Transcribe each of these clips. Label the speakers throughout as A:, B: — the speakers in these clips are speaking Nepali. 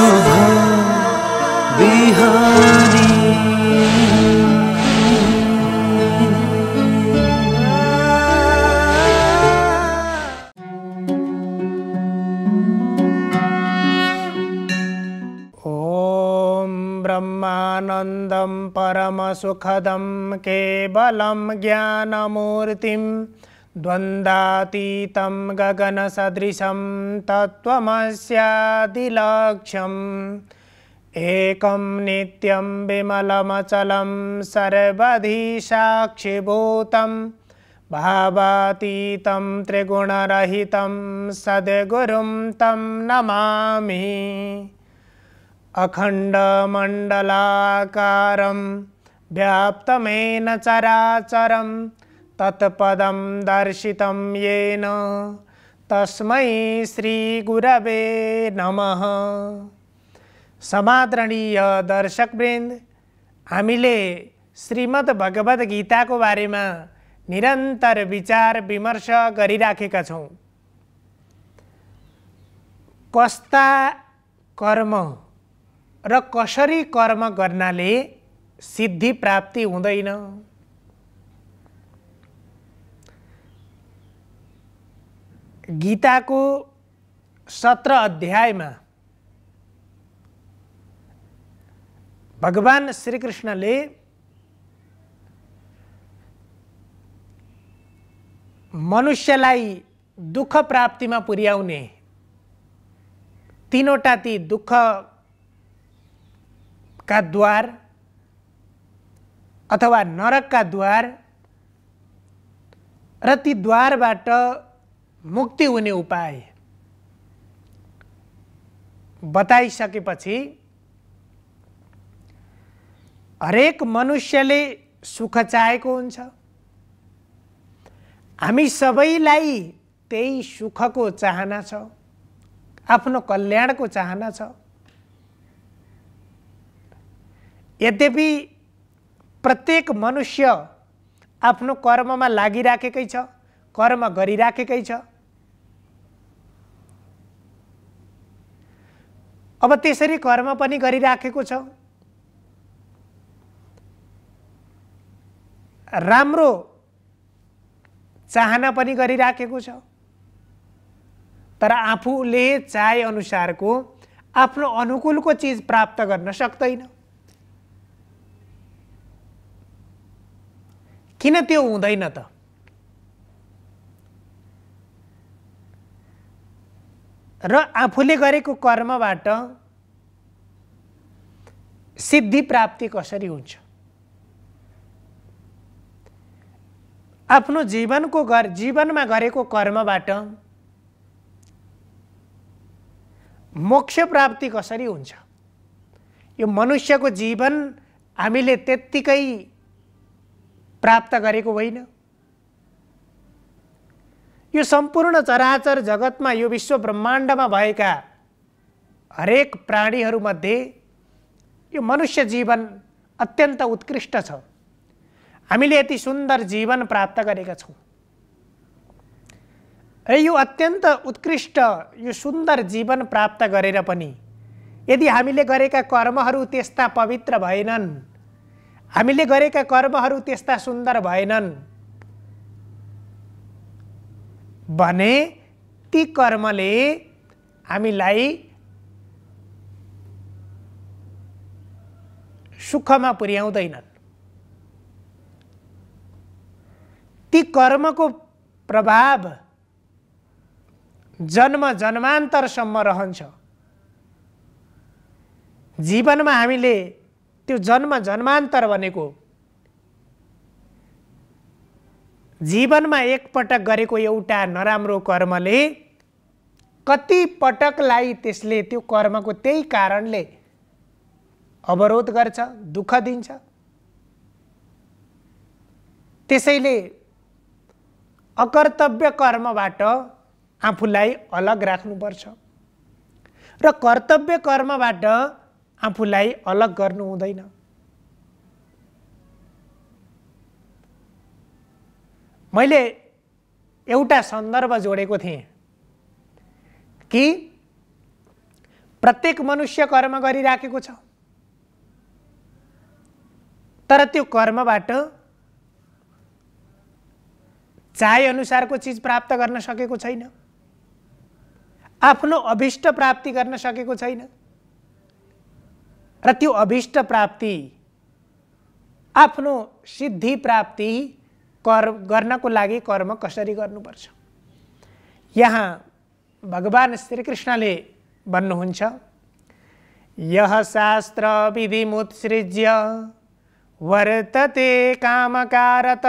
A: ॐ
B: ब्रह्मानन्दं परमसुखदं केवलं ज्ञानमूर्तिम् द्वन्द्वातीतं गगनसदृशं तत्त्वमस्यादिलक्ष्यम् एकं नित्यं विमलमचलं सर्वधिसाक्षिभूतं भावातीतं त्रिगुणरहितं सद्गुरुं तं नमामि अखण्डमण्डलाकारं व्याप्तमेन चराचरम् तत्पदं दर्शितं येन तस्मै श्रीगुरवे नमः समादरणीय दर्शकवृन्द हामीले श्रीमद् भगवद गीताको बारेमा निरन्तर विचार विमर्श गरिराखेका छौँ कस्ता कर्म र कसरी कर्म गर्नाले सिद्धि प्राप्ति हुँदैन गीताको सत्र अध्यायमा भगवान् श्रीकृष्णले मनुष्यलाई दुःख प्राप्तिमा पुर्याउने तिनवटा ती दुःखका द्वार अथवा नरकका द्वार र ती द्वारबाट मुक्ति हुने उपाय बताइसकेपछि हरेक मनुष्यले सुख चाहेको हुन्छ हामी सबैलाई त्यही सुखको चाहना छ आफ्नो कल्याणको चाहना छ यद्यपि प्रत्येक मनुष्य आफ्नो कर्ममा लागिराखेकै छ कर्म गरिराखेकै छ अब त्यसरी कर्म पनि गरिराखेको छ राम्रो चाहना पनि गरिराखेको छ तर आफूले चाहेअनुसारको आफ्नो अनुकूलको चिज प्राप्त गर्न सक्दैन किन त्यो हुँदैन त र आफूले गरेको कर्मबाट सिद्धि प्राप्ति कसरी हुन्छ आफ्नो जीवनको गर जीवनमा गरेको कर्मबाट मोक्ष प्राप्ति कसरी हुन्छ यो मनुष्यको जीवन हामीले त्यत्तिकै प्राप्त गरेको होइन यो सम्पूर्ण चराचर जगतमा यो विश्व ब्रह्माण्डमा भएका हरेक प्राणीहरूमध्ये यो मनुष्य जीवन अत्यन्त उत्कृष्ट छ हामीले यति सुन्दर जीवन प्राप्त गरेका छौँ र यो अत्यन्त उत्कृष्ट यो सुन्दर जीवन प्राप्त गरेर पनि यदि हामीले गरेका कर्महरू त्यस्ता पवित्र भएनन् हामीले गरेका कर्महरू त्यस्ता सुन्दर भएनन् भने ती कर्मले हामीलाई सुखमा पुर्याउँदैनन् ती कर्मको प्रभाव जन्म जन्मान्तरसम्म रहन्छ जीवनमा हामीले त्यो जन्म जन्मान्तर भनेको जीवनमा एकपटक गरेको एउटा नराम्रो कर्मले कति पटकलाई त्यसले त्यो कर्मको त्यही कारणले अवरोध गर्छ दुःख दिन्छ त्यसैले अकर्तव्य कर्मबाट आफूलाई अलग राख्नुपर्छ र कर्तव्य कर्मबाट आफूलाई अलग गर्नु हुँदैन मैले एउटा सन्दर्भ जोडेको थिएँ कि प्रत्येक मनुष्य कर्म गरिराखेको छ तर त्यो कर्मबाट चाहे अनुसारको चिज प्राप्त गर्न सकेको छैन आफ्नो अभिष्ट प्राप्ति गर्न सकेको छैन र त्यो अभिष्ट प्राप्ति आफ्नो सिद्धि प्राप्ति कर गर्नको लागि कर्म कसरी गर्नुपर्छ यहाँ भगवान् श्रीकृष्णले भन्नुहुन्छ यह शास्त्र विधिमुत्सृज्य वर्तते कामकारत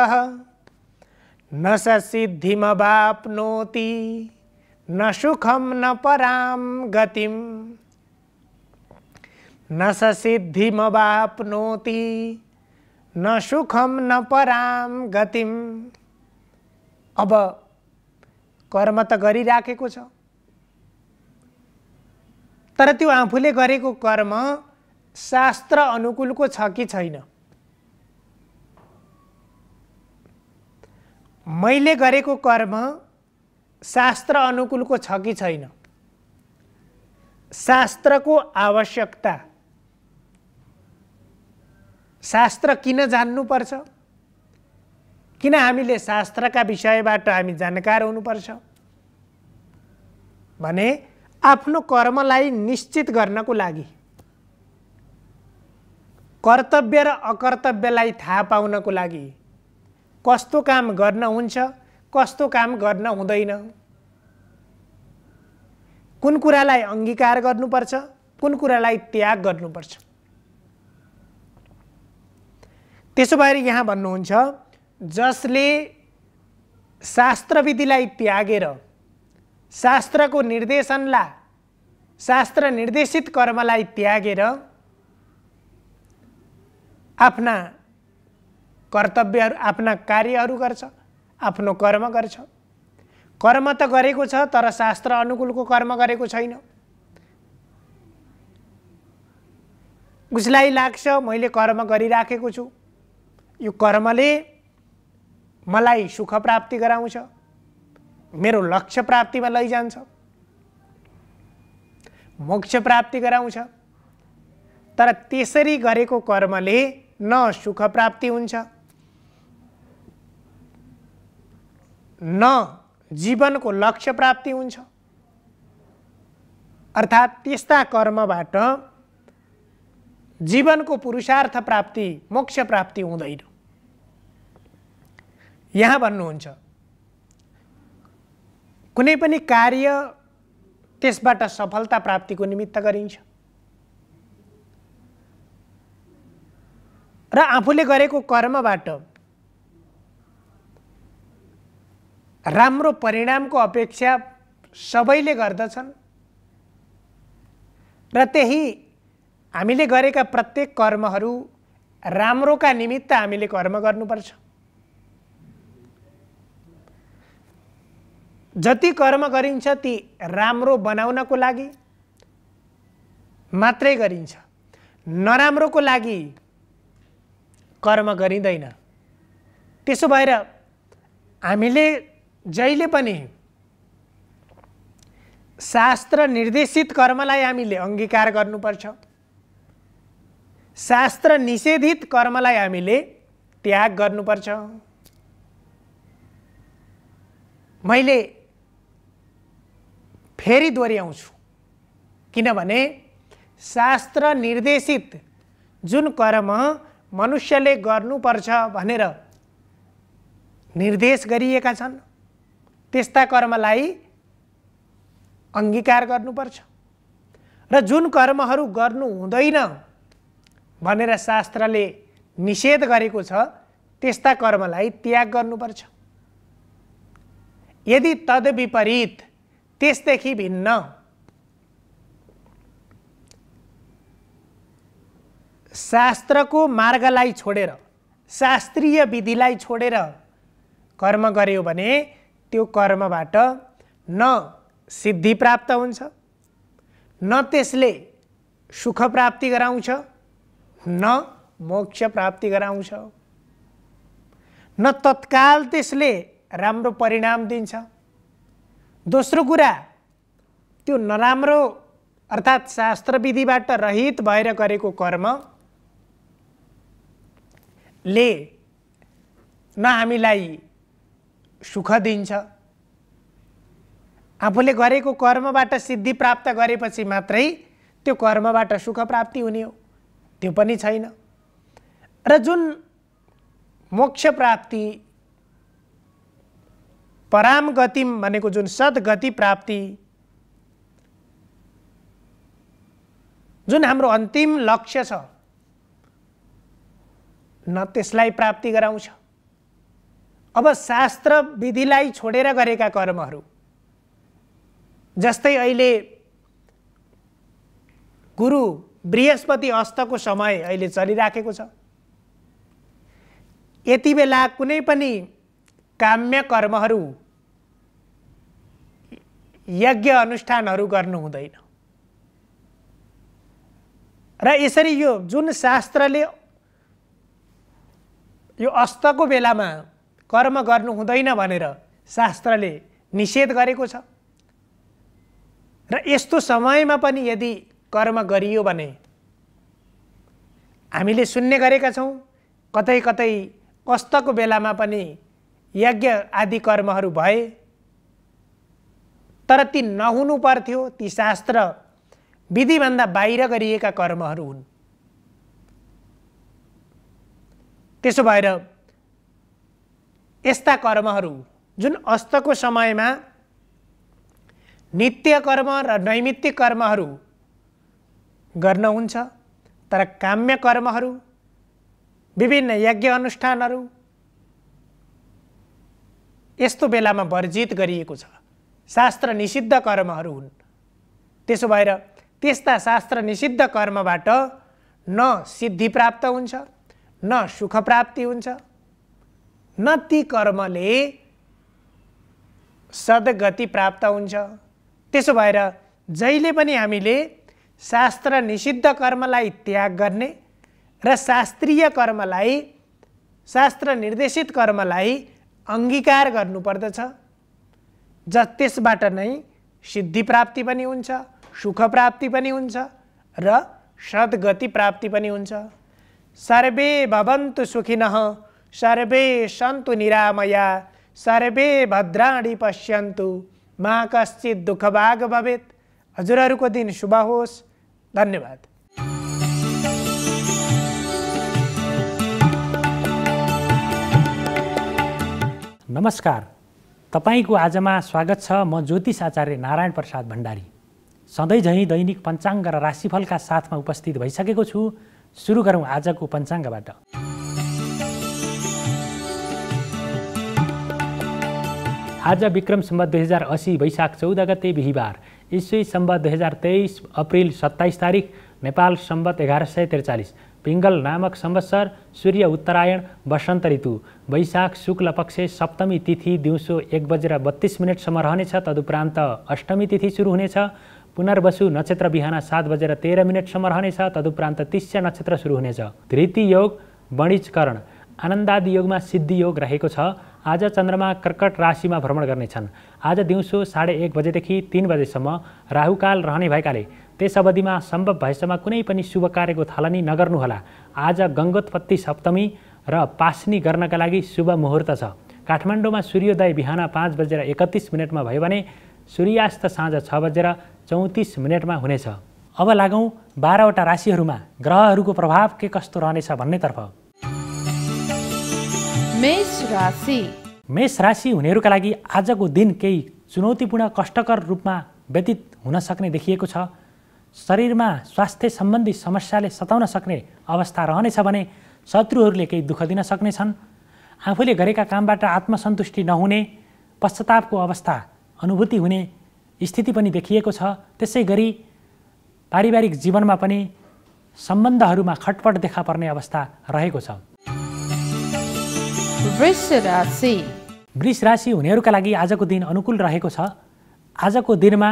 B: न स सिद्धिमवाप्नोति न सुखम न पराम गतिम न स सिद्धिमवाप्नोति न सुखम न पराम गतिम अब कर्म त गरिराखेको छ तर त्यो आफूले गरेको कर्म शास्त्र अनुकूलको छ कि छैन मैले गरेको कर्म शास्त्र अनुकूलको छ कि छैन शास्त्रको आवश्यकता शास्त्र किन जान्नुपर्छ किन हामीले शास्त्रका विषयबाट हामी जानकार हुनुपर्छ भने आफ्नो कर्मलाई निश्चित गर्नको लागि कर्तव्य र अकर्तव्यलाई थाहा पाउनको लागि कस्तो काम गर्न हुन्छ कस्तो काम गर्न हुँदैन कुन कुरालाई अङ्गीकार गर्नुपर्छ कुन कुरालाई त्याग गर्नुपर्छ त्यसो भएर यहाँ भन्नुहुन्छ जसले शास्त्रविधिलाई त्यागेर शास्त्रको निर्देशनलाई शास्त्र निर्देशित कर्मलाई त्यागेर आफ्ना कर्तव्यहरू आफ्ना कार्यहरू गर्छ आफ्नो कर्म गर्छ कर्म त गरेको छ तर शास्त्र अनुकूलको कर्म गरेको छैन उसलाई लाग्छ मैले कर्म गरिराखेको छु यो कर्मले मलाई सुख प्राप्ति गराउँछ मेरो लक्ष्य प्राप्तिमा लैजान्छ मोक्ष प्राप्ति गराउँछ तर त्यसरी गरेको कर्मले न सुख प्राप्ति हुन्छ न जीवनको लक्ष्य प्राप्ति हुन्छ अर्थात् त्यस्ता कर्मबाट जीवनको पुरुषार्थ प्राप्ति मोक्ष प्राप्ति हुँदैन यहाँ भन्नुहुन्छ कुनै पनि कार्य त्यसबाट सफलता प्राप्तिको निमित्त गरिन्छ र आफूले गरेको कर्मबाट राम्रो परिणामको अपेक्षा सबैले गर्दछन् र त्यही हामीले गरेका प्रत्येक कर्महरू राम्रोका निमित्त हामीले कर्म गर्नुपर्छ जति कर्म गरिन्छ ती राम्रो बनाउनको लागि मात्रै गरिन्छ नराम्रोको लागि कर्म गरिँदैन त्यसो भएर हामीले जहिले पनि शास्त्र निर्देशित कर्मलाई हामीले अङ्गीकार गर्नुपर्छ शास्त्र निषेधित कर्मलाई हामीले त्याग गर्नुपर्छ मैले फेरि दोहोऱ्याउँछु किनभने शास्त्र निर्देशित जुन कर्म मनुष्यले गर्नुपर्छ भनेर निर्देश गरिएका छन् त्यस्ता कर्मलाई अङ्गीकार गर्नुपर्छ र जुन कर्महरू गर्नु हुँदैन भनेर शास्त्रले निषेध गरेको छ त्यस्ता कर्मलाई त्याग गर्नुपर्छ यदि तद विपरीत त्यसदेखि भिन्न शास्त्रको मार्गलाई छोडेर शास्त्रीय विधिलाई छोडेर कर्म गर्यो भने त्यो कर्मबाट न सिद्धि प्राप्त हुन्छ न त्यसले सुख प्राप्ति गराउँछ न मोक्ष प्राप्ति गराउँछ न तत्काल त्यसले राम्रो परिणाम दिन्छ दोस्रो कुरा त्यो नराम्रो अर्थात् शास्त्रविधिबाट रहित भएर गरेको ले न हामीलाई सुख दिन्छ आफूले गरेको कर्मबाट सिद्धि प्राप्त गरेपछि मात्रै त्यो कर्मबाट सुख प्राप्ति हुने हो त्यो पनि छैन र जुन मोक्ष प्राप्ति पराम गतिम भनेको जुन सद्गति प्राप्ति जुन हाम्रो अन्तिम लक्ष्य छ न त्यसलाई प्राप्ति गराउँछ अब शास्त्र विधिलाई छोडेर गरेका कर्महरू जस्तै अहिले गुरु बृहस्पति अस्तको समय अहिले चलिराखेको छ यति बेला कुनै पनि काम्य कर्महरू यज्ञ अनुष्ठानहरू गर्नु हुँदैन र यसरी यो जुन शास्त्रले यो अस्तको बेलामा कर्म गर्नु हुँदैन भनेर शास्त्रले निषेध गरेको छ र यस्तो समयमा पनि यदि कर्म गरियो भने हामीले सुन्ने गरेका छौँ कतै कतै अस्तको बेलामा पनि यज्ञ आदि कर्महरू भए तर ती नहुनु पर्थ्यो ती शास्त्र विधिभन्दा बाहिर गरिएका कर्महरू हुन् त्यसो भएर यस्ता कर्महरू जुन अस्तको समयमा नित्य कर्म र नैमित्तिक कर्महरू गर्न हुन्छ तर काम्य कर्महरू विभिन्न यज्ञ अनुष्ठानहरू यस्तो बेलामा वर्जित गरिएको छ शास्त्र निषिद्ध कर्महरू हुन् त्यसो भएर त्यस्ता शास्त्र निषिद्ध कर्मबाट न सिद्धि प्राप्त हुन्छ न सुख प्राप्ति हुन्छ न ती कर्मले सद्गति प्राप्त हुन्छ त्यसो भएर जहिले पनि हामीले शास्त्र निषिद्ध कर्मलाई त्याग गर्ने र शास्त्रीय कर्मलाई शास्त्र निर्देशित कर्मलाई अङ्गीकार गर्नुपर्दछ ज त्यसबाट नै सिद्धि प्राप्ति पनि हुन्छ सुख प्राप्ति पनि हुन्छ र सद्गति प्राप्ति पनि हुन्छ सर्वे भवन्तु सुखिन सर्वे सन्तु निरामया सर्वे भद्राणी पश्यन्तु मा कश्चित दुःखभाग भवेत हजुरहरूको दिन शुभ होस् धन्यवाद
C: नमस्कार तपाईँको आजमा स्वागत छ म ज्योतिष आचार्य नारायण प्रसाद भण्डारी सधैँ झैँ दैनिक पञ्चाङ्ग र राशिफलका साथमा उपस्थित भइसकेको छु सुरु गरौँ आजको पञ्चाङ्गबाट आज विक्रम सम्बत दुई हजार असी वैशाख चौध गते बिहिबार इस्वी सम्बत दुई हजार तेइस अप्रिल सत्ताइस तारिक नेपाल सम्बत एघार सय त्रिचालिस पिङ्गल नामक संवत्सर सूर्य उत्तरायण वसन्त ऋतु वैशाख शुक्ल पक्ष सप्तमी तिथि दिउँसो एक बजेर बत्तिस मिनटसम्म रहनेछ तदुपरान्त अष्टमी तिथि सुरु हुनेछ पुनर्वसु नक्षत्र बिहान सात बजेर तेह्र मिनटसम्म रहनेछ तदुपरान्त तिस्य नक्षत्र सुरु हुनेछ धृति योग वणिजकरण आनन्दादि योगमा सिद्धि योग रहेको छ आज चन्द्रमा कर्कट राशिमा भ्रमण गर्नेछन् आज दिउँसो साढे एक बजेदेखि तिन बजेसम्म राहुकाल रहने भएकाले त्यस अवधिमा सम्भव भएसम्म कुनै पनि शुभ कार्यको थालनी नगर्नुहोला आज गङ्गोत्पत्ति सप्तमी र पासनी गर्नका लागि शुभ मुहुर्त छ काठमाडौँमा सूर्योदय बिहान पाँच बजेर एकतिस मिनटमा भयो भने सूर्यास्त साँझ छ बजेर चौतिस मिनटमा हुनेछ अब लागौँ बाह्रवटा राशिहरूमा ग्रहहरूको प्रभाव के कस्तो रहनेछ भन्नेतर्फ मेष राशि हुनेहरूका लागि आजको दिन केही चुनौतीपूर्ण कष्टकर रूपमा व्यतीत हुन सक्ने देखिएको छ शरीरमा स्वास्थ्य सम्बन्धी समस्याले सताउन सक्ने अवस्था रहनेछ भने शत्रुहरूले केही दुःख दिन सक्नेछन् आफूले गरेका कामबाट आत्मसन्तुष्टि नहुने पश्चातापको अवस्था अनुभूति हुने स्थिति पनि देखिएको छ त्यसै गरी पारिवारिक जीवनमा पनि सम्बन्धहरूमा खटपट देखा पर्ने अवस्था रहेको छ वृष राशि हुनेहरूका लागि आजको दिन अनुकूल रहेको छ आजको दिनमा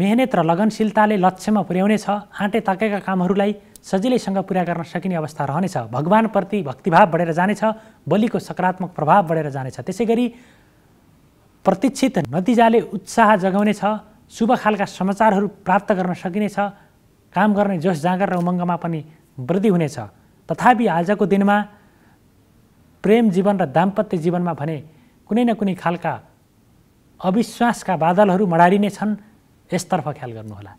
C: मेहनत र लगनशीलताले लक्ष्यमा पुर्याउनेछ आँटे ताकेका कामहरूलाई सजिलैसँग पुरा गर्न सकिने अवस्था रहनेछ भगवान्प्रति भक्तिभाव बढेर जानेछ बलिको सकारात्मक प्रभाव बढेर जानेछ त्यसै गरी प्रतीक्षित नतिजाले उत्साह जगाउनेछ शुभ खालका समाचारहरू प्राप्त गर्न सकिनेछ काम गर्ने जोस जाँगर र उमङ्गमा पनि वृद्धि हुनेछ तथापि आजको दिनमा प्रेम जीवन र दाम्पत्य जीवनमा भने कुनै न कुनै खालका अविश्वासका बादलहरू मडारिनेछन् यसतर्फ ख्याल गर्नुहोला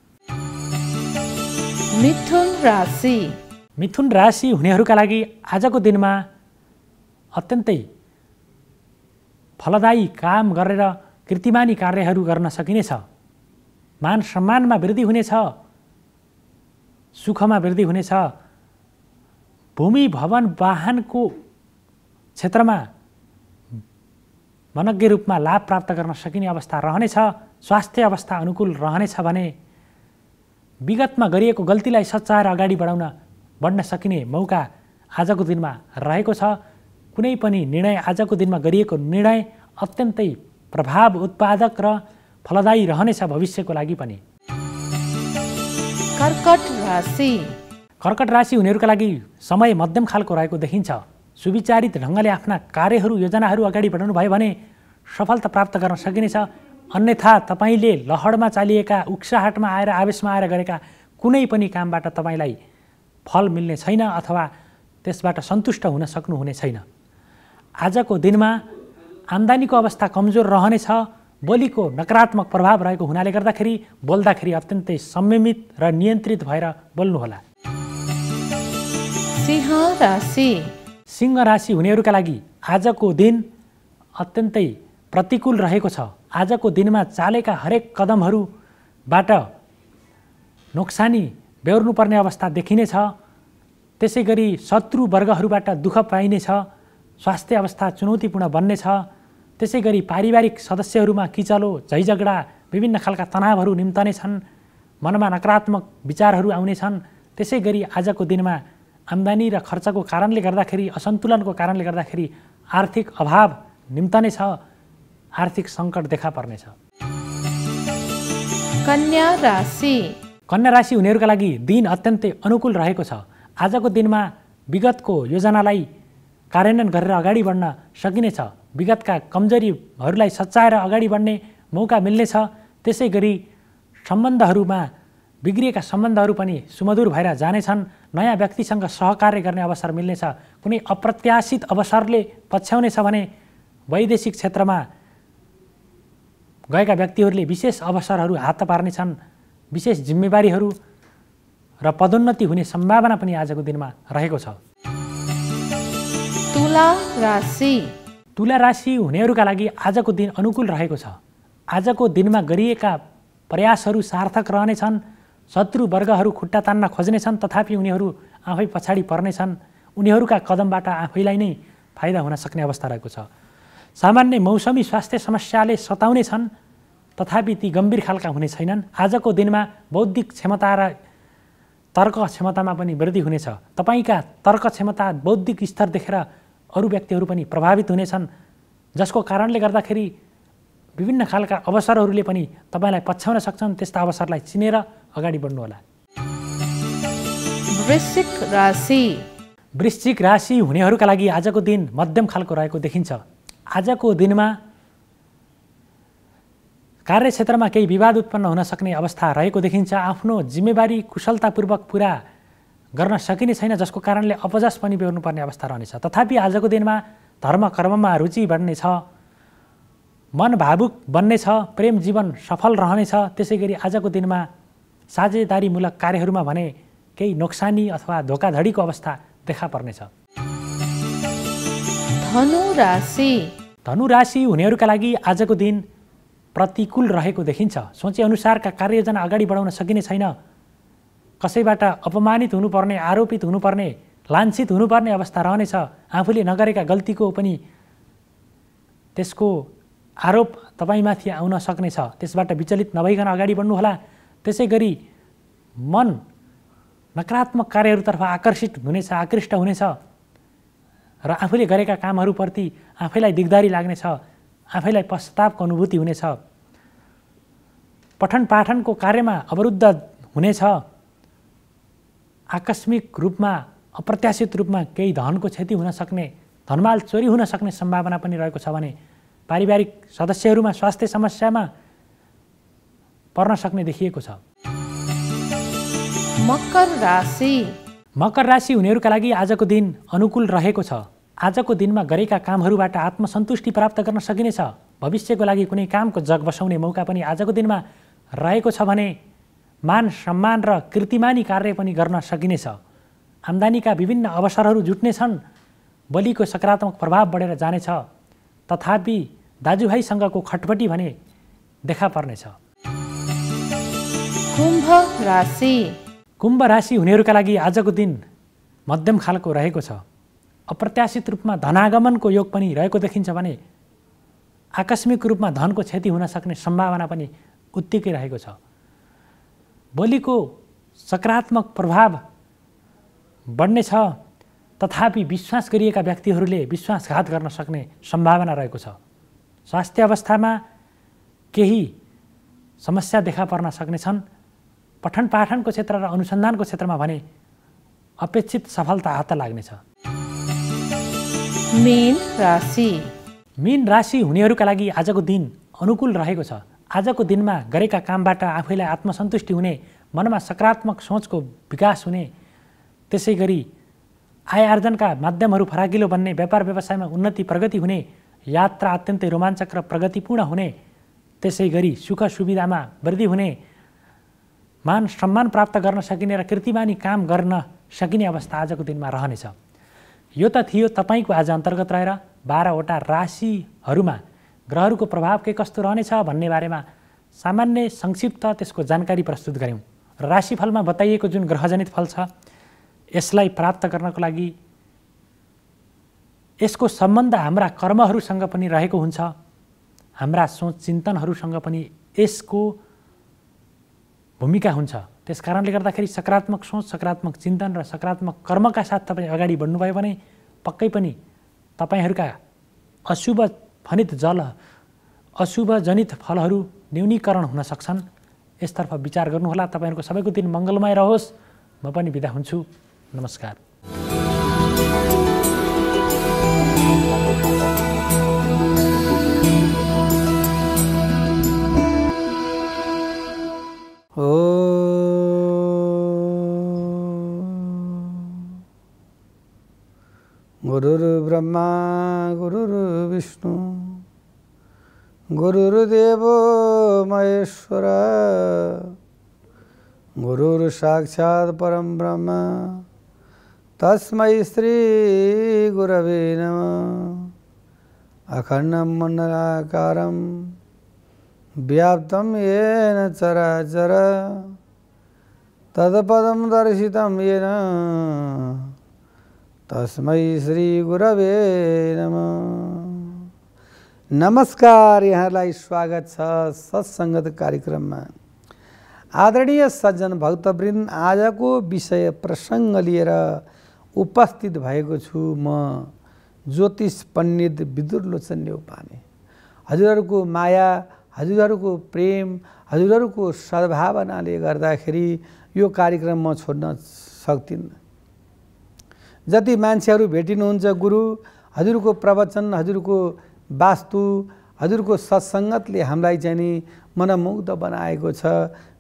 C: मिथुन राशि मिथुन राशि हुनेहरूका लागि आजको दिनमा अत्यन्तै फलदायी काम गरेर कृतिमानी कार्यहरू गर्न सकिनेछ मान सम्मानमा वृद्धि हुनेछ सुखमा वृद्धि हुनेछ भूमि भवन वाहनको क्षेत्रमा मनज्ञ रूपमा लाभ प्राप्त गर्न सकिने अवस्था रहनेछ स्वास्थ्य अवस्था अनुकूल रहनेछ भने विगतमा गरिएको गल्तीलाई सच्चाएर अगाडि बढाउन बढ्न सकिने मौका आजको दिनमा रहेको छ कुनै पनि निर्णय आजको दिनमा गरिएको निर्णय अत्यन्तै प्रभाव उत्पादक र फलदायी रहनेछ भविष्यको लागि पनि कर्कट राशि कर्कट राशि उनीहरूका लागि समय मध्यम खालको रहेको देखिन्छ सुविचारित ढङ्गले आफ्ना कार्यहरू योजनाहरू अगाडि बढाउनु भयो भने सफलता प्राप्त गर्न सकिनेछ अन्यथा तपाईँले लहरमा चालिएका उक्साहाटमा आएर आवेशमा आएर गरेका कुनै पनि कामबाट तपाईँलाई फल मिल्ने छैन अथवा त्यसबाट सन्तुष्ट हुन सक्नुहुने छैन आजको दिनमा आम्दानीको अवस्था कमजोर रहनेछ बोलीको नकारात्मक प्रभाव रहेको हुनाले गर्दाखेरि बोल्दाखेरि अत्यन्तै संयमित र नियन्त्रित भएर बोल्नुहोला सिंह राशि सिंह राशि हुनेहरूका लागि आजको दिन अत्यन्तै प्रतिकूल रहेको छ आजको दिनमा चालेका हरेक कदमहरूबाट नोक्सानी बेहोर्नुपर्ने अवस्था देखिनेछ त्यसै गरी शत्रुवर्गहरूबाट दुःख पाइनेछ स्वास्थ्य अवस्था चुनौतीपूर्ण बन्नेछ त्यसै गरी पारिवारिक सदस्यहरूमा किचलो झैझगडा विभिन्न खालका तनावहरू निम्तनेछन् मनमा नकारात्मक विचारहरू आउनेछन् त्यसै गरी आजको दिनमा आम्दानी र खर्चको कारणले गर्दाखेरि असन्तुलनको कारणले गर्दाखेरि आर्थिक अभाव निम्तनेछ आर्थिक सङ्कट देखा पर्नेछ कन्या राशि कन्या राशि हुनेहरूका लागि दिन अत्यन्तै अनुकूल रहेको छ आजको दिनमा विगतको योजनालाई कार्यान्वयन गरेर अगाडि बढ्न सकिनेछ विगतका कमजोरीहरूलाई सच्चाएर अगाडि बढ्ने मौका मिल्नेछ त्यसै गरी सम्बन्धहरूमा बिग्रिएका सम्बन्धहरू पनि सुमधुर भएर जानेछन् नयाँ व्यक्तिसँग सहकार्य गर्ने अवसर मिल्नेछ कुनै अप्रत्याशित अवसरले पछ्याउनेछ भने वैदेशिक क्षेत्रमा गएका व्यक्तिहरूले विशेष अवसरहरू हात पार्नेछन् विशेष जिम्मेवारीहरू र पदोन्नति हुने सम्भावना पनि आजको दिनमा रहेको छ तुला राशि तुला राशि हुनेहरूका लागि आजको दिन अनुकूल रहेको छ आजको दिनमा गरिएका प्रयासहरू सार्थक रहनेछन् शत्रु वर्गहरू खुट्टा तान्न खोज्नेछन् तथापि उनीहरू आफै पछाडि पर्नेछन् उनीहरूका कदमबाट आफैलाई नै फाइदा हुन सक्ने अवस्था रहेको छ सामान्य मौसमी स्वास्थ्य समस्याले सताउने छन् तथापि ती गम्भीर खालका हुने छैनन् आजको दिनमा बौद्धिक क्षमता र तर्क क्षमतामा पनि वृद्धि हुनेछ तपाईँका तर्क क्षमता बौद्धिक स्तर देखेर अरू व्यक्तिहरू पनि प्रभावित हुनेछन् जसको कारणले गर्दाखेरि विभिन्न खालका अवसरहरूले पनि तपाईँलाई पछ्याउन सक्छन् त्यस्ता अवसरलाई चिनेर अगाडि बढ्नुहोला वृश्चिक राशि वृश्चिक राशि हुनेहरूका लागि आजको दिन मध्यम खालको रहेको देखिन्छ आजको दिनमा कार्यक्षेत्रमा केही विवाद उत्पन्न हुन सक्ने अवस्था रहेको देखिन्छ आफ्नो जिम्मेवारी कुशलतापूर्वक पुरा गर्न सकिने छैन जसको कारणले अपजस पनि बेहोर्नुपर्ने अवस्था रहनेछ तथापि आजको दिनमा धर्म कर्ममा रुचि बढ्नेछ मन भावुक बन्नेछ प्रेम जीवन सफल रहनेछ त्यसै गरी आजको दिनमा साझेदारीमूलक कार्यहरूमा भने केही नोक्सानी अथवा धोकाधडीको अवस्था देखा पर्नेछ धनु राशि धनु राशि हुनेहरूका लागि आजको दिन प्रतिकूल रहेको देखिन्छ सोचेअनुसारका कार्ययोजना अगाडि बढाउन सकिने छैन कसैबाट अपमानित हुनुपर्ने आरोपित हुनुपर्ने लान्छित हुनुपर्ने अवस्था रहनेछ आफूले नगरेका गल्तीको पनि त्यसको आरोप तपाईँमाथि आउन सक्नेछ त्यसबाट विचलित नभइकन अगाडि बढ्नुहोला त्यसै गरी मन नकारात्मक कार्यहरूतर्फ आकर्षित हुनेछ आकृष्ट हुनेछ र आफूले गरेका कामहरूप्रति आफैलाई दिगदारी लाग्नेछ आफैलाई पश्चातापको अनुभूति हुनेछ पठन पाठनको कार्यमा अवरुद्ध हुनेछ आकस्मिक रूपमा अप्रत्याशित रूपमा केही धनको क्षति हुन सक्ने धनमाल चोरी हुन सक्ने सम्भावना पनि रहेको छ भने पारिवारिक सदस्यहरूमा स्वास्थ्य समस्यामा पर्न सक्ने देखिएको छ मकर राशि मकर राशि हुनेहरूका लागि आजको दिन अनुकूल रहेको छ आजको दिनमा गरेका कामहरूबाट आत्मसन्तुष्टि प्राप्त गर्न सकिनेछ भविष्यको लागि कुनै कामको जग बसाउने मौका पनि आजको दिनमा रहेको छ भने मान सम्मान र कृतिमानी कार्य पनि गर्न सकिनेछ आम्दानीका विभिन्न अवसरहरू जुट्नेछन् बलिको सकारात्मक प्रभाव बढेर जानेछ तथापि दाजुभाइसँगको खटपटी भने देखा पर्नेछ कुम्भ राशि कुम्भ राशि हुनेहरूका लागि आजको दिन मध्यम खालको रहेको छ अप्रत्याशित रूपमा धनागमनको योग पनि रहेको देखिन्छ भने आकस्मिक रूपमा धनको क्षति हुन सक्ने सम्भावना पनि उत्तिकै रहेको छ बोलीको सकारात्मक प्रभाव बढ्नेछ तथापि विश्वास गरिएका व्यक्तिहरूले विश्वासघात गर्न सक्ने सम्भावना रहेको छ स्वास्थ्य अवस्थामा केही समस्या देखा पर्न सक्नेछन् पठन पाठनको क्षेत्र र अनुसन्धानको क्षेत्रमा भने अपेक्षित सफलता हात लाग्नेछ मीन राशि मीन राशि हुनेहरूका लागि आजको दिन अनुकूल रहेको छ आजको दिनमा गरेका कामबाट आफैलाई आत्मसन्तुष्टि हुने मनमा सकारात्मक सोचको विकास हुने त्यसै गरी आय आर्जनका माध्यमहरू फराकिलो बन्ने व्यापार व्यवसायमा उन्नति प्रगति हुने यात्रा अत्यन्तै रोमाञ्चक र प्रगतिपूर्ण हुने त्यसै गरी सुख सुविधामा वृद्धि हुने मान सम्मान प्राप्त गर्न सकिने र कृतिमानी काम गर्न सकिने अवस्था आजको दिनमा रहनेछ यो त थियो तपाईँको आज अन्तर्गत रहेर बाह्रवटा राशिहरूमा ग्रहहरूको प्रभाव के कस्तो रहनेछ भन्ने बारेमा सामान्य संक्षिप्त त्यसको जानकारी प्रस्तुत गऱ्यौँ र राशिफलमा बताइएको जुन ग्रहजनित फल छ यसलाई प्राप्त गर्नको लागि यसको सम्बन्ध हाम्रा कर्महरूसँग पनि रहेको हुन्छ हाम्रा सोच चिन्तनहरूसँग पनि यसको भूमिका हुन्छ त्यस कारणले गर्दाखेरि सकारात्मक सोच सकारात्मक चिन्तन र सकारात्मक कर्मका साथ तपाईँ अगाडि बढ्नुभयो भने पक्कै पनि तपाईँहरूका अशुभ फनित जल अशुभ जनित फलहरू न्यूनीकरण हुन सक्छन् यसतर्फ विचार गर्नुहोला तपाईँहरूको सबैको दिन मङ्गलमय रहोस् म पनि बिदा हुन्छु नमस्कार
A: साक्षात् परं ब्रह्म तस्मै श्रीगुरवे नमः अखण्डं मण्डलाकारं चरा चर चराचर तत्पदं ये येन तस्मै श्रीगुरवे नमः नमस्कार यहाँलाई स्वागत सत्संगत कार्यक्रम में आदरणीय सज्जन भक्तवृन्द आजको विषय प्रसङ्ग लिएर उपस्थित भएको छु म ज्योतिष पण्डित विदुरलोचन नेउपाने हजुरहरूको माया हजुरहरूको प्रेम हजुरहरूको सद्भावनाले गर्दाखेरि यो कार्यक्रम म छोड्न सक्दिनँ जति मान्छेहरू भेटिनुहुन्छ गुरु हजुरको प्रवचन हजुरको वास्तु हजुरको सत्सङ्गतले हामीलाई चाहिँ नि मनमुग्ध बनाएको छ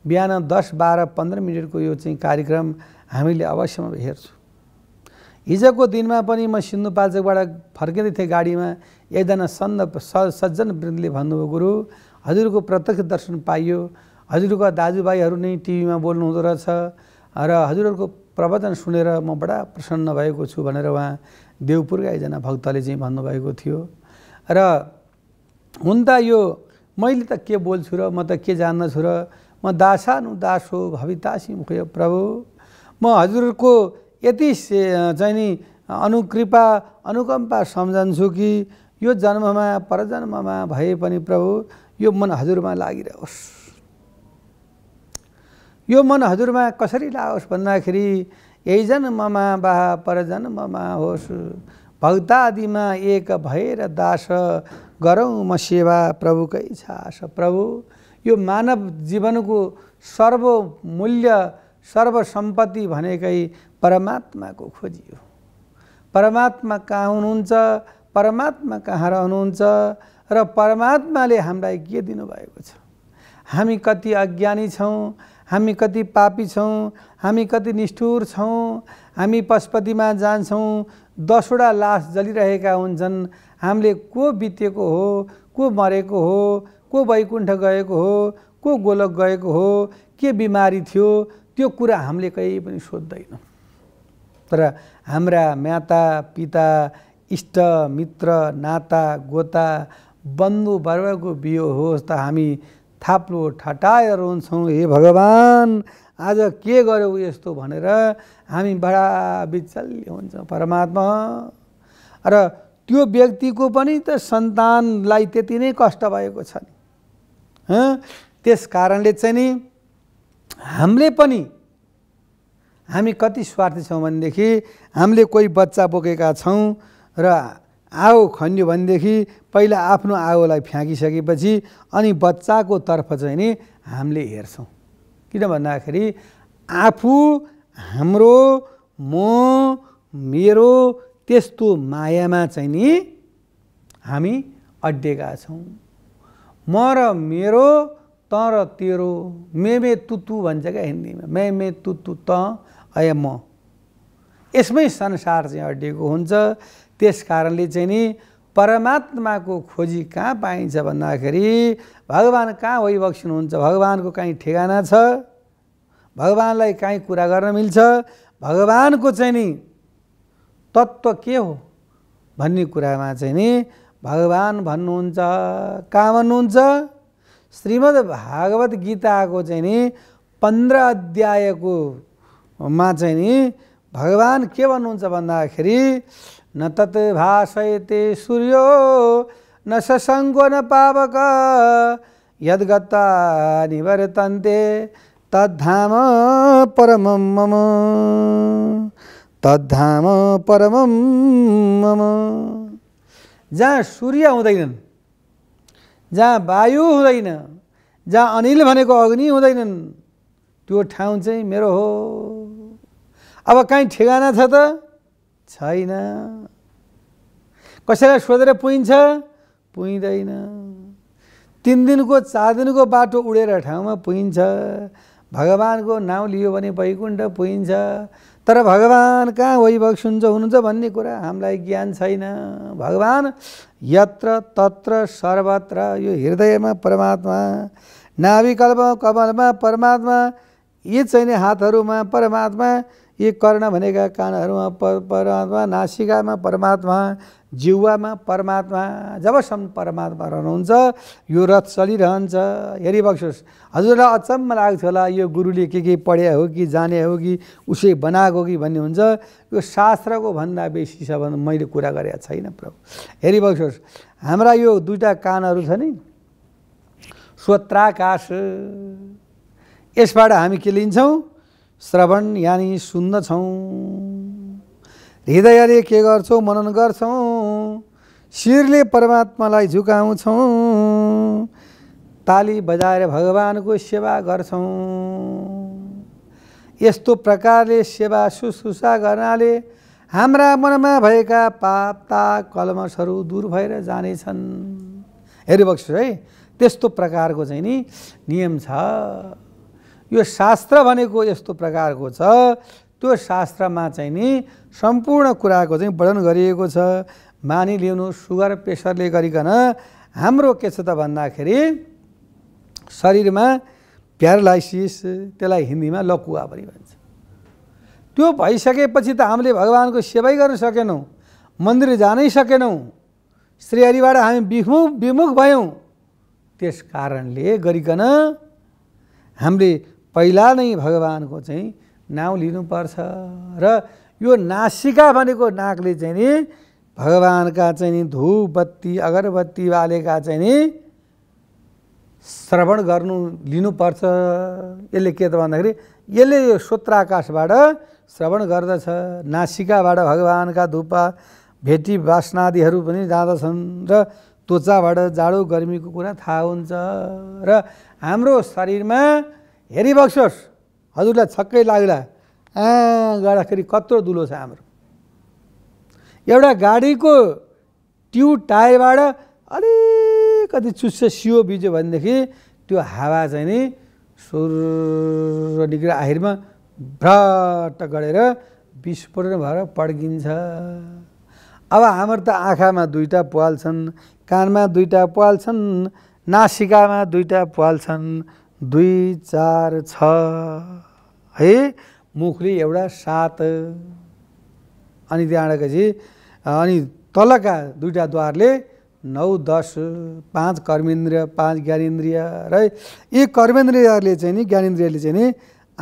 A: बिहान दस बाह्र पन्ध्र मिनटको यो चाहिँ कार्यक्रम हामीले अवश्यमा हेर्छौँ हिजोको दिनमा पनि म सिन्धुपाल्चोकबाट फर्किँदै थिएँ गाडीमा एकजना सन्द सज्जन वृन्दले भन्नुभयो गुरु हजुरको प्रत्यक्ष दर्शन पाइयो हजुरको दाजुभाइहरू नै टिभीमा बोल्नु हुँदो रहेछ र हजुरहरूको प्रवचन सुनेर म बडा प्रसन्न भएको छु भनेर उहाँ देवपुरका एकजना भक्तले चाहिँ भन्नुभएको थियो र हुन त यो मैले त के बोल्छु र म त के जान्दछु र म दासानु दास हो भवितासी मुख्य प्रभु म हजुरको यति चाहिँ नि अनुकृपा अनुकम्पा सम्झन्छु कि यो जन्ममा परजन्ममा भए पनि प्रभु यो मन हजुरमा लागिरहोस् यो मन हजुरमा कसरी लागोस् भन्दाखेरि यही जन्ममा बा परजन्ममा होस् भक्तादिमा एक भएर दास गरौँ म सेवा प्रभुकै छ प्रभु, प्रभु यो मानव जीवनको सर्वमूल्य सर्वसम्पत्ति भनेकै परमात्माको खोजी हो परमात्मा कहाँ हुनुहुन्छ परमात्मा कहाँ रहनुहुन्छ र परमात्माले हामीलाई के दिनुभएको छ हामी कति अज्ञानी छौँ हामी कति पापी छौँ हामी कति निष्ठुर छौँ हामी पशुपतिमा जान्छौँ दसवटा लास जलिरहेका हुन्छन् हामीले को बितेको हो को मरेको हो को वैकुण्ठ गएको हो को गोलक गएको हो के बिमारी थियो त्यो कुरा हामीले कहीँ पनि सोध्दैनौँ तर हाम्रा माता पिता इष्ट मित्र नाता गोता बन्धु बर्वको बियो होस् त हामी थाप्लो ठटाएर हुन्छौँ हे भगवान् आज के गर्यौ यस्तो भनेर हामी बडा बिचल्य हुन्छौँ परमात्मा र त्यो व्यक्तिको पनि त सन्तानलाई त्यति नै कष्ट भएको छ नि त्यस कारणले चाहिँ नि हामीले पनि हामी कति स्वार्थी छौँ भनेदेखि हामीले कोही बच्चा बोकेका छौँ र आऊ खन्यो भनेदेखि पहिला आफ्नो आगोलाई फ्याँकिसकेपछि अनि बच्चाको तर्फ चाहिँ नि हामीले हेर्छौँ किन भन्दाखेरि आफू हाम्रो म मेरो त्यस्तो मायामा चाहिँ नि हामी अड्डेका छौँ म र मेरो त र तेरो मे मे तु तु भन्छ क्या हिन्दीमा मे मे तु तु त अय म यसमै संसार चाहिँ अड्डिएको हुन्छ त्यस कारणले चाहिँ नि परमात्माको खोजी कहाँ पाइन्छ भन्दाखेरि भगवान् कहाँ होइबक्सिनुहुन्छ भगवान्को काहीँ ठेगाना छ भगवान्लाई काहीँ कुरा गर्न मिल्छ भगवान्को चाहिँ नि तत्त्व के हो भन्ने कुरामा चाहिँ नि भगवान् भन्नुहुन्छ कहाँ भन्नुहुन्छ श्रीमद् भागवत गीताको चाहिँ नि पन्ध्र अध्यायकोमा चाहिँ नि भगवान् के भन्नुहुन्छ भन्दाखेरि न तत् भाषयते सूर्यो न ससङ्गो न पावक यद्गत्ता निवर्तन्ते तद्धाम परमं मम तद्धाम परमं मम जहाँ सूर्य हुँदैनन् जहाँ वायु हुँदैन जहाँ अनिल भनेको अग्नि हुँदैनन् त्यो ठाउँ चाहिँ मेरो हो अब कहीँ ठेगाना छ त छैन कसैलाई सोधेर पुइन्छ पुइँदैन तिन दिनको चार दिनको बाटो उडेर ठाउँमा पुइन्छ भगवान्को नाउँ लियो भने वैकुण्ठ पुइन्छ तर भगवान् कहाँ वैभक्ष हुन्छ हुनुहुन्छ भन्ने कुरा हामीलाई ज्ञान छैन भगवान् यत्र तत्र सर्वत्र यो हृदयमा परमात्मा नाभिकल्प कमलमा परमात्मा यी चाहिने हातहरूमा परमात्मा यी कर्ण भनेका कानहरूमा पर परमात्मा नासिकामा परमात्मा जिउवामा परमात्मा जबसम्म परमात्मा रहनुहुन्छ यो रथ चलिरहन्छ हेरिबस्नुहोस् हजुरलाई अचम्म लाग्थ्यो होला यो गुरुले के के पढे हो कि जाने हो कि उसै बनाएको कि भन्ने हुन्छ यो शास्त्रको भन्दा बेसी छ भने मैले कुरा गरेका छैन प्रभु हेरिबस्नुहोस् हाम्रा यो दुईवटा कानहरू छ नि स्वत्राकाश यसबाट हामी के लिन्छौँ श्रवण यानि सुन्दछौँ हृदयले के गर्छौँ मनन गर्छौँ शिरले परमात्मालाई झुकाउँछौँ ताली बजाएर भगवानको सेवा गर्छौँ यस्तो प्रकारले सेवा शुश्रूषा गर्नाले हाम्रा मनमा भएका पाप ता कलमसहरू दूर भएर जानेछन् हेरिबक्छु है त्यस्तो प्रकारको चाहिँ नि नियम छ यो शास्त्र भनेको यस्तो प्रकारको छ त्यो शास्त्रमा चाहिँ नि सम्पूर्ण कुराको चाहिँ वर्णन गरिएको छ मानि मानिलिनु सुगर प्रेसरले गरिकन हाम्रो के छ त भन्दाखेरि शरीरमा प्यारालाइसिस त्यसलाई हिन्दीमा लकुवा पनि भन्छ त्यो भइसकेपछि त हामीले भगवान्को सेवै गर्न सकेनौँ मन्दिर जानै सकेनौँ श्रीहरिबाट हामी विमुख विमुख भयौँ त्यस कारणले गरिकन हामीले पहिला नै भगवान्को चाहिँ नाउँ लिनुपर्छ र यो नासिका भनेको नाकले चाहिँ नि भगवान्का चाहिँ नि धुप बत्ती अगरबत्ती बालेका चाहिँ नि श्रवण गर्नु लिनुपर्छ यसले के त भन्दाखेरि यसले यो आकाशबाट श्रवण गर्दछ नासिकाबाट भगवान्का धुपा भेटी वासनादिहरू पनि जाँदछन् र त्वचाबाट जाडो गर्मीको कुरा थाहा हुन्छ र हाम्रो शरीरमा हेरिबक्सोस् हजुरलाई छक्कै लाग्ला आ गर्दाखेरि कत्रो दुलो छ हाम्रो एउटा गाडीको ट्यु टायरबाट अलिकति चुस्से सियो बिज्यो भनेदेखि त्यो हावा चाहिँ नि सुर निग्र आखिरमा भ्रट गरेर विस्फोटन भएर पड्किन्छ अब हाम्रो त आँखामा दुईवटा पाल छन् कानमा दुईवटा पाल छन् नासिकामा दुईवटा पाल छन् दुई चार छ है मुखले एउटा सात अनि त्यहाँदेखि अनि तलका दुईवटा द्वारले नौ दस पाँच कर्मेन्द्रिय पाँच ज्ञानेन्द्रिय र यी कर्मेन्द्रियले चाहिँ नि ज्ञानेन्द्रियले चाहिँ नि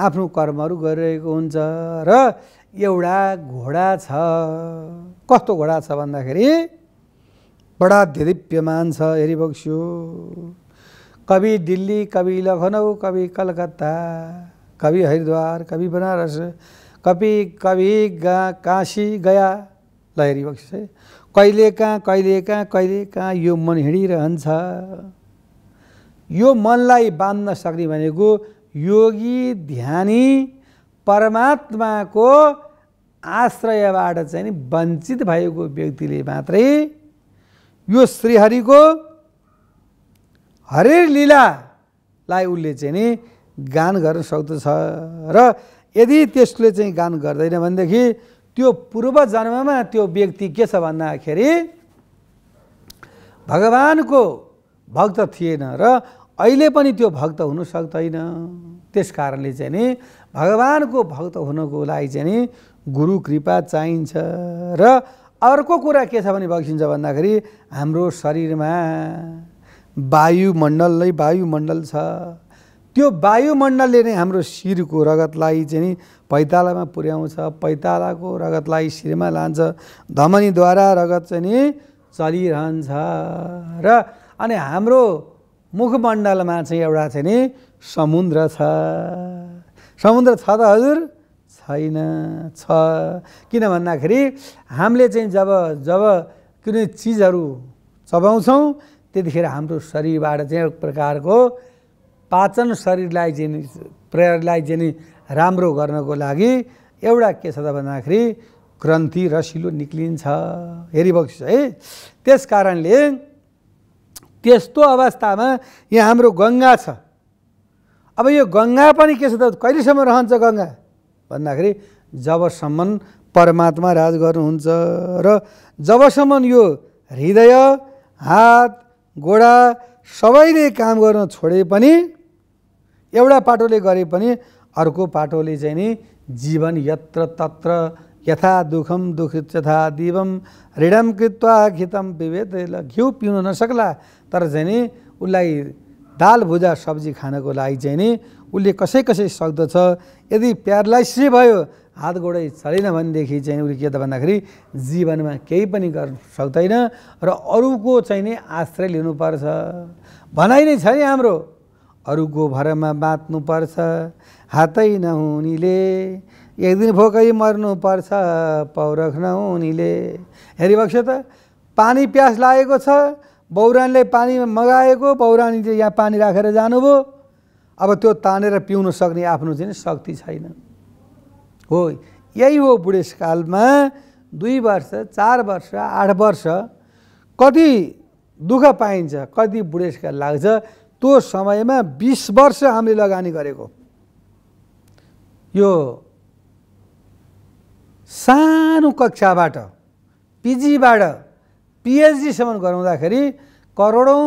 A: आफ्नो कर्महरू गरिरहेको हुन्छ र एउटा घोडा छ कस्तो घोडा छ भन्दाखेरि बडा धेरै प्यमान छ हेरिबक्स्यो कवि दिल्ली कवि लखनऊ कवि कलकत्ता कवि हरिद्वार कवि बनारस कवि कवि गा काशी गया लहरी बक्स कहिले कहाँ कहिले कहाँ कहिले कहाँ यो मन हिँडिरहन्छ यो मनलाई बाँध्न सक्ने भनेको योगी ध्यानी परमात्माको आश्रयबाट चाहिँ वञ्चित भएको व्यक्तिले मात्रै यो श्रीहरिको हरेर लीलालाई उसले चाहिँ नि गान गर्न सक्दछ र यदि त्यसले चाहिँ गान गर्दैन भनेदेखि त्यो पूर्व जन्ममा त्यो व्यक्ति के छ भन्दाखेरि भगवानको भक्त थिएन र अहिले पनि त्यो भक्त हुन सक्दैन त्यस कारणले चाहिँ नि भगवानको भक्त हुनको लागि चाहिँ नि गुरु कृपा चाहिन्छ र अर्को कुरा के छ भने बक्सिन्छ भन्दाखेरि हाम्रो शरीरमा वायुमण्डल नै वायुमण्डल छ त्यो वायुमण्डलले नै हाम्रो शिरको रगतलाई चाहिँ नि पैतालामा पुर्याउँछ पैतालाको रगतलाई शिरमा लान्छ धमनीद्वारा रगत चाहिँ नि चलिरहन्छ र अनि हाम्रो मुखमण्डलमा चाहिँ एउटा चाहिँ नि समुद्र छ समुद्र छ त हजुर छैन छ किन भन्दाखेरि हामीले चाहिँ जब जब कुनै चिजहरू चबाउँछौँ त्यतिखेर हाम्रो शरीरबाट चाहिँ एक प्रकारको पाचन शरीरलाई जे प्रयरलाई जे राम्रो गर्नको लागि एउटा के छ त भन्दाखेरि ग्रन्थि रसिलो निक्लिन्छ हेरिबक्स है त्यस कारणले त्यस्तो अवस्थामा यहाँ हाम्रो गङ्गा छ अब यो गङ्गा पनि के छ त कहिलेसम्म रहन्छ गङ्गा भन्दाखेरि जबसम्म परमात्मा राज गर्नुहुन्छ र जबसम्म यो हृदय हात गोडा सबैले काम गर्न छोडे पनि एउटा पाटोले गरे पनि अर्को पाटोले चाहिँ नि जीवन यत्र तत्र यथा दुखम दुख यथा दिवम ऋणम कृत्वा खितम विभेद घिउ पिउन नसक्ला तर चाहिँ नि उसलाई दाल भुजा सब्जी खानको लागि चाहिँ नि उसले कसै कसै सक्दछ यदि प्यारालाइसी भयो हात गोडै चलेन भनेदेखि चाहिँ उसले के त भन्दाखेरि जीवनमा केही पनि गर्न सक्दैन र अरूको चाहिँ नि आश्रय लिनुपर्छ भनाइ नै छ नि हाम्रो अरूको भरमा बाँच्नुपर्छ हातै नहुनेले एक दिन फोकै मर्नुपर्छ पौरख नहुनेले हेरिबक्स त पानी प्यास लागेको छ बौरानीले पानी मगाएको बौरानीले यहाँ पानी राखेर जानुभयो अब त्यो तानेर पिउन सक्ने आफ्नो चाहिँ शक्ति छैन हो यही हो बुढेसकालमा दुई वर्ष चार वर्ष आठ वर्ष कति दुःख पाइन्छ कति बुढेसकाल लाग्छ त्यो समयमा बिस वर्ष हामीले लगानी गरेको यो सानो कक्षाबाट पिजीबाट पिएचडीसम्म गराउँदाखेरि करोडौँ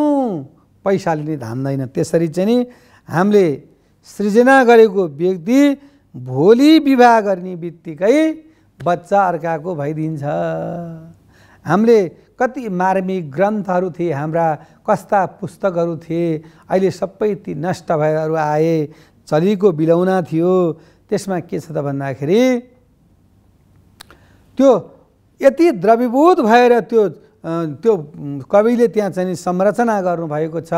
A: पैसा लिने धान्दैन त्यसरी चाहिँ नि हामीले सृजना गरेको व्यक्ति भोलि विवाह गर्ने बित्तिकै बच्चा अर्काको भइदिन्छ हामीले कति मार्मिक ग्रन्थहरू थिए हाम्रा कस्ता पुस्तकहरू थिए अहिले सबै ती नष्ट भएर आए चलिको बिलौना थियो त्यसमा के छ त भन्दाखेरि त्यो यति द्रविभूत भएर त्यो त्यो कविले त्यहाँ चाहिँ संरचना गर्नुभएको छ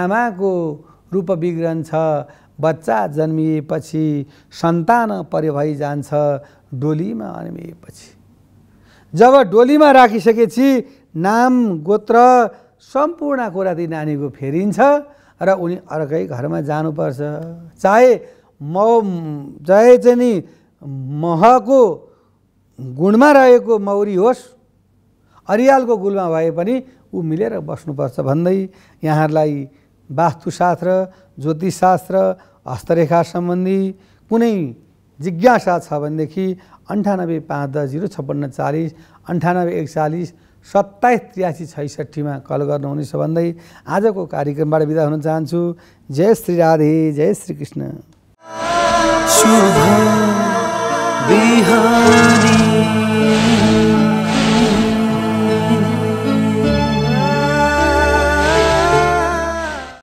A: आमाको रूप बिग्रन्छ बच्चा जन्मिएपछि सन्तान परे भइजान्छ डोलीमा अन्मिएपछि जब डोलीमा राखिसकेपछि नाम गोत्र सम्पूर्ण कुरा ती नानीको फेरिन्छ र उनी अर्कै घरमा जानुपर्छ चाहे म चाहे चाहिँ नि महको गुणमा रहेको मौरी होस् अरियालको गुलमा भए पनि ऊ मिलेर बस्नुपर्छ भन्दै यहाँहरूलाई वास्तुशास्त्र ज्योतिषशास्त्र हस्तरेखा सम्बन्धी कुनै जिज्ञासा छ भनेदेखि अन्ठानब्बे पाँच दस जिरो छप्पन्न चालिस अन्ठानब्बे एकचालिस सत्ताइस त्रियासी छैसठीमा कल गर्नुहुनेछ भन्दै आजको कार्यक्रमबाट बिदा हुन चाहन्छु जय श्री राधे जय श्री कृष्ण बिहानी